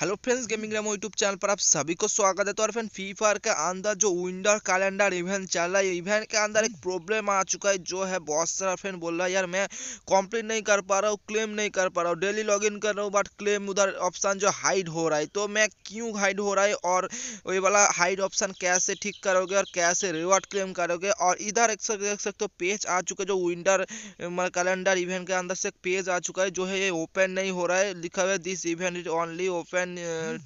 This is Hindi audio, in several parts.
Hello friends gaming Ramo YouTube channel पर आप सभी को स्वागत है तो और फ्रेंड फ्री फायर के अंदर जो विंडर कैलेंडर इवेंट चल रहा है इवेंट के अंदर एक प्रॉब्लम आ चुका है जो है बहुत सारा फ्रेंड बोल रहा है यार मैं कंप्लीट नहीं कर पा रहा हूँ क्लेम नहीं कर पा रहा हूँ डेली लॉगिन कर रहा हूँ बट क्लेम उधर ऑप्शन जो हाइड हो रहा है तो मैं क्यों हाइड हो रहा है और वही वाला हाइड ऑप्शन कैसे ठीक करोगे और कैसे रिवॉर्ड क्लेम करोगे और इधर एक देख सकते हो पेज आ चुका है जो विंडर कैलेंडर इवेंट के अंदर से पेज आ चुका है जो है ये ओपन नहीं हो रहा है लिखा हुआ है this event is only open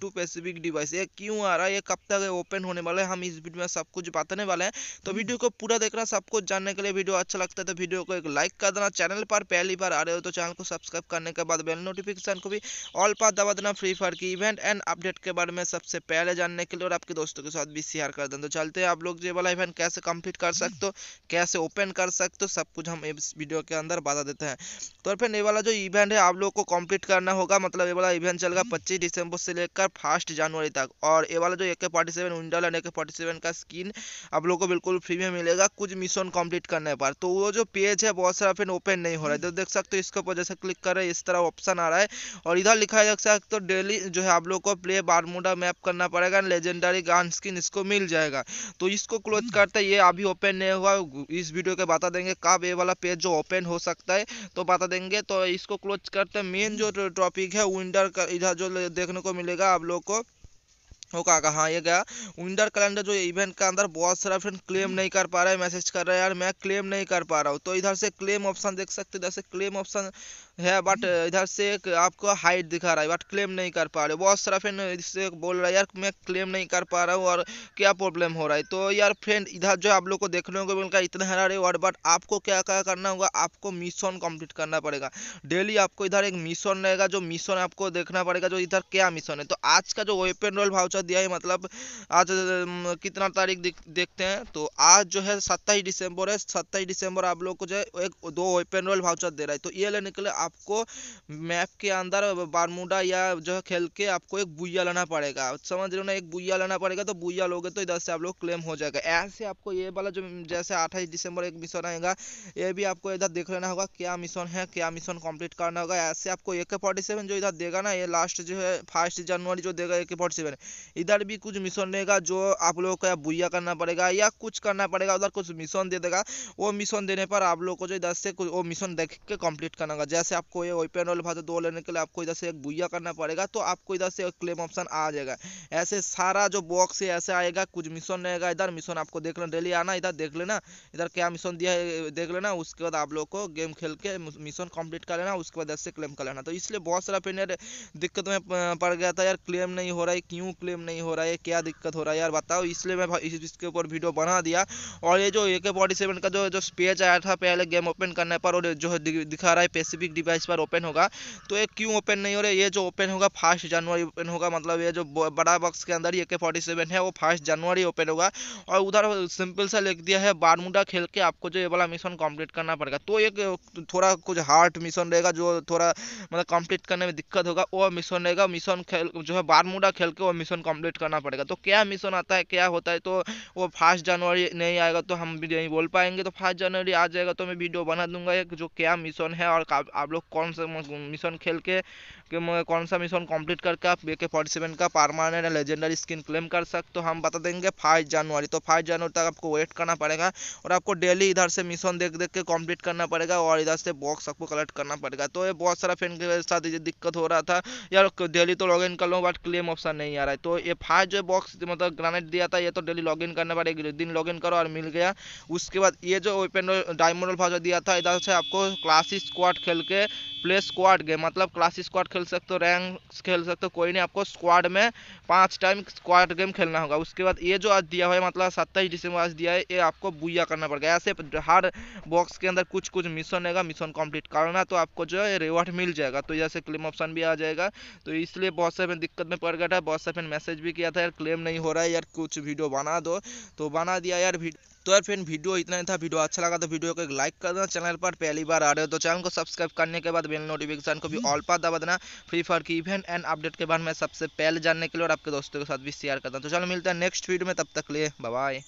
to specific device ये क्यों आ रहा है ये कब तक ओपन होने वाला है हम इस वीडियो में सब कुछ बताने वाले हैं तो वीडियो hmm. को पूरा देखना सब कुछ जानने के लिए वीडियो अच्छा लगता है तो वीडियो को एक लाइक कर देना चैनल पर पहली बार आ रहे हो तो चैनल को सब्सक्राइब करने के बाद बेल नोटिफिकेशन को भी ऑल पर दबा देना फ्री फायर की इवेंट एंड अपडेट के बारे में सबसे पहले जानने के लिए और आपके दोस्तों के साथ भी शेयर कर देना तो चलते हैं आप लोग ये वाला इवेंट कैसे कंप्लीट कर hmm. सकते हो कैसे ओपन कर सकते हो सब कुछ हम इस वीडियो के अंदर बता देते हैं तो फिर ये वाला जो इवेंट है आप लोग को कंप्लीट करना होगा मतलब ये वाला इवेंट चलेगा hmm. पच्चीस दिसंबर नवंबर से लेकर फर्स्ट जनवरी तक और ये वाला जो ए के फोर्टी सेवन विंडल and A K forty seven का स्किन आप लोगों को बिल्कुल फ्री में मिलेगा कुछ मिशन कंप्लीट करने पर तो वो जो पेज है बहुत सारा फिर ओपन नहीं हो रहा है तो देख सकते हो इसके ऊपर जैसे क्लिक कर रहे इस तरह ऑप्शन आ रहा है और इधर लिखा है देख सकते हो डेली जो है आप लोग को प्ले बारमोडा मैप करना पड़ेगा लेजेंडरी गान स्किन इसको मिल जाएगा तो इसको क्लोज हम्म। करते ये अभी ओपन नहीं हुआ इस वीडियो के बता देंगे कब ये वाला पेज जो ओपन हो सकता है तो बता देंगे तो इसको क्लोज करते मेन जो टॉपिक हम्म। है विंडर का इधर जो देखने को मिलेगा आप लोग को होगा कहा ये गया विंटर कैलेंडर जो इवेंट का अंदर बहुत सारा फ्रेंड क्लेम नहीं कर पा रहा है मैसेज कर रहा है यार मैं क्लेम नहीं कर पा रहा हूँ तो इधर से क्लेम ऑप्शन देख सकते इधर से क्लेम ऑप्शन है बट इधर से एक आपको हाइट दिखा रहा है बट क्लेम नहीं कर पा रहे बहुत सारा फ्रेंड इससे बोल रहा है यार मैं क्लेम नहीं कर पा रहा हूँ और क्या प्रॉब्लम हो रहा है तो यार फ्रेंड इधर जो आप लोग को देखने को मिलकर है इतना हरा रहे और बट आपको क्या क्या करना होगा आपको मिशन कंप्लीट करना पड़ेगा डेली आपको इधर एक मिशन रहेगा जो मिशन आपको देखना पड़ेगा जो इधर क्या मिशन है तो आज का जो वेपन रोल भाव दिया है मतलब आज कितना तारीख देखते हैं तो आज जो है सत्ताईस दिसंबर है सत्ताईस दिसंबर आप लोग को जो है एक दो ओपन रोल भाउचर दे रहा है तो ये लेने के लिए आपको मैप के अंदर बारमूडा या जो है खेल के आपको एक बुइया लाना पड़ेगा समझ रहे हो ना एक बुइया लाना पड़ेगा तो बुइया लोगे तो इधर से आप लोग क्लेम हो जाएगा ऐसे आपको ये वाला जो जैसे अट्ठाईस दिसंबर एक मिशन आएगा ये भी आपको इधर देख लेना होगा क्या मिशन है क्या मिशन कम्प्लीट करना होगा ऐसे आपको ए फोर्टी सेवन जो इधर देगा ना ये लास्ट जो है फर्स्ट जनवरी जो देगा ए फोर्टी सेवन इधर भी कुछ मिशन रहेगा जो आप लोगों को बुया करना पड़ेगा या कुछ करना पड़ेगा उधर कुछ मिशन दे देगा वो मिशन देने पर आप लोग को जो इधर से कुछ वो मिशन देख के कम्प्लीट करना होगा जैसे आपको ये ओपन वाले भाषा दो लेने के लिए आपको इधर से एक बुया करना पड़ेगा तो आपको इधर से क्लेम ऑप्शन आ जाएगा ऐसे सारा जो बॉक्स है ऐसे आएगा कुछ मिशन रहेगा इधर मिशन आपको देख लेना डेली आना इधर देख लेना इधर क्या मिशन दिया है देख लेना उसके बाद आप लोग को गेम खेल के मिशन कंप्लीट कर लेना उसके बाद ऐसे क्लेम कर लेना तो इसलिए बहुत सारा पेन दिक्कत में पड़ गया था यार क्लेम नहीं हो रहा है क्यों क्लेम नहीं हो रहा है क्या दिक्कत हो रहा है यार बताओ इसलिए मैं इस, इसके ऊपर वीडियो बना दिया और ये जो ए के फोर्टी सेवन का जो जो स्पेज आया था पहले गेम ओपन करने पर और जो दिखा रहा है पेसिफिक डिवाइस पर ओपन होगा तो ये क्यों ओपन नहीं हो रहा है ये जो ओपन होगा फर्स्ट जनवरी ओपन होगा मतलब ये जो बड़ा बॉक्स के अंदर ए के फोर्टी सेवन है वो फर्स्ट जनवरी ओपन होगा और उधर सिंपल सा लिख दिया है बारमुडा खेल के आपको जो ये वाला मिशन कम्प्लीट करना पड़ेगा तो एक थोड़ा कुछ हार्ड मिशन रहेगा जो थोड़ा मतलब कम्प्लीट करने में दिक्कत होगा वो मिशन रहेगा मिशन खेल जो है बारमुडा खेल के वो मिशन कंप्लीट करना पड़ेगा तो क्या मिशन आता है क्या होता है तो वो फर्स्ट जनवरी नहीं आएगा तो हम भी नहीं बोल पाएंगे तो फर्स्ट जनवरी आ जाएगा तो मैं वीडियो बना दूंगा एक जो क्या मिशन है और आप लोग कौन सा मिशन खेल के कौन सा मिशन कंप्लीट करके आप बी के फोर्टी सेवन का परमानेंट लेजेंडरी स्किन क्लेम कर सकते तो हम बता देंगे फर्स्ट जनवरी तो फर्स्ट जनवरी तक आपको वेट करना पड़ेगा और आपको डेली इधर से मिशन देख देख के कंप्लीट करना पड़ेगा और इधर से बॉक्स आपको कलेक्ट करना पड़ेगा तो ये बहुत सारा फ्रेंड के साथ दिक्कत हो रहा था यार डेली तो इन कर लो बट क्लेम ऑप्शन नहीं आ रहा है तो ये फायर जो बॉक्स मतलब ग्रानेट दिया था ये तो डेली लॉगिन करने पर एक दिन लॉगिन करो और मिल गया उसके बाद ये जो ओपन डायमंडल फास्ट दिया था इधर से आपको क्लासी स्क्वाड खेल के प्ले स्क्वाड गेम मतलब क्लास स्क्वाड खेल सकते हो रैंक खेल सकते हो कोई नहीं आपको स्क्वाड में पांच टाइम स्क्वाड गेम खेलना होगा उसके बाद ये जो आज दिया हुआ है मतलब सत्ताईस दिसंबर आज दिया है ये आपको बुया करना पड़ेगा ऐसे हर बॉक्स के अंदर कुछ कुछ मिशन रहेगा मिशन कंप्लीट करना तो आपको जो है रिवॉर्ड मिल जाएगा तो जैसे क्लेम ऑप्शन भी आ जाएगा तो इसलिए बहुत से दिक्कत में पड़ गया था बहुत सारे मैसेज मैसेज भी किया था यार क्लेम नहीं हो रहा है यार कुछ वीडियो बना दो तो बना दिया यार तो यार फिर वीडियो इतना ही था वीडियो अच्छा लगा तो वीडियो को एक लाइक कर देना चैनल पर पहली बार आ रहे हो तो चैनल को सब्सक्राइब करने के बाद बेल नोटिफिकेशन को भी ऑल हम्म। पर दबा देना फ्री फायर की इवेंट एंड अपडेट के बाद में सबसे पहले जानने के लिए और आपके दोस्तों के साथ भी शेयर करता हूँ तो चलो मिलते हैं नेक्स्ट वीडियो में तब तक लिए बाय